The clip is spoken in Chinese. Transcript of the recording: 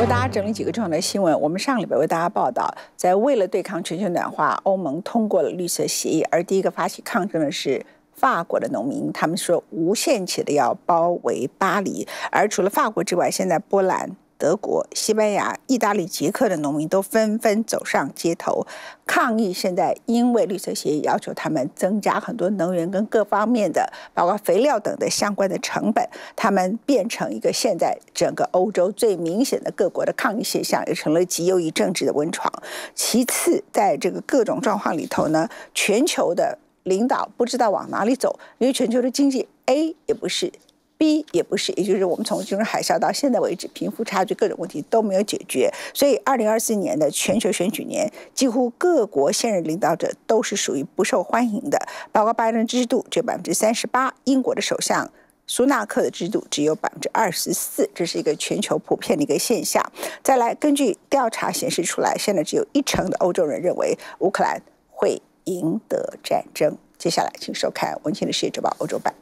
为大家整理几个重要的新闻。我们上礼拜为大家报道，在为了对抗全球暖化，欧盟通过了绿色协议，而第一个发起抗争的是法国的农民，他们说无限期的要包围巴黎。而除了法国之外，现在波兰。德国、西班牙、意大利、捷克的农民都纷纷走上街头抗议。现在因为绿色协议要求他们增加很多能源跟各方面的，包括肥料等的相关的成本，他们变成一个现在整个欧洲最明显的各国的抗议现象，也成了极右翼政治的温床。其次，在这个各种状况里头呢，全球的领导不知道往哪里走，因为全球的经济 A 也不是。B 也不是，也就是我们从金融海啸到现在为止，贫富差距各种问题都没有解决，所以二零二四年的全球选举年，几乎各国现任领导者都是属于不受欢迎的。包括拜登的制度，只有百分之三十八；英国的首相苏纳克的制度只有百分之二十四，这是一个全球普遍的一个现象。再来，根据调查显示出来，现在只有一成的欧洲人认为乌克兰会赢得战争。接下来，请收看《文茜的世界周报欧洲版》。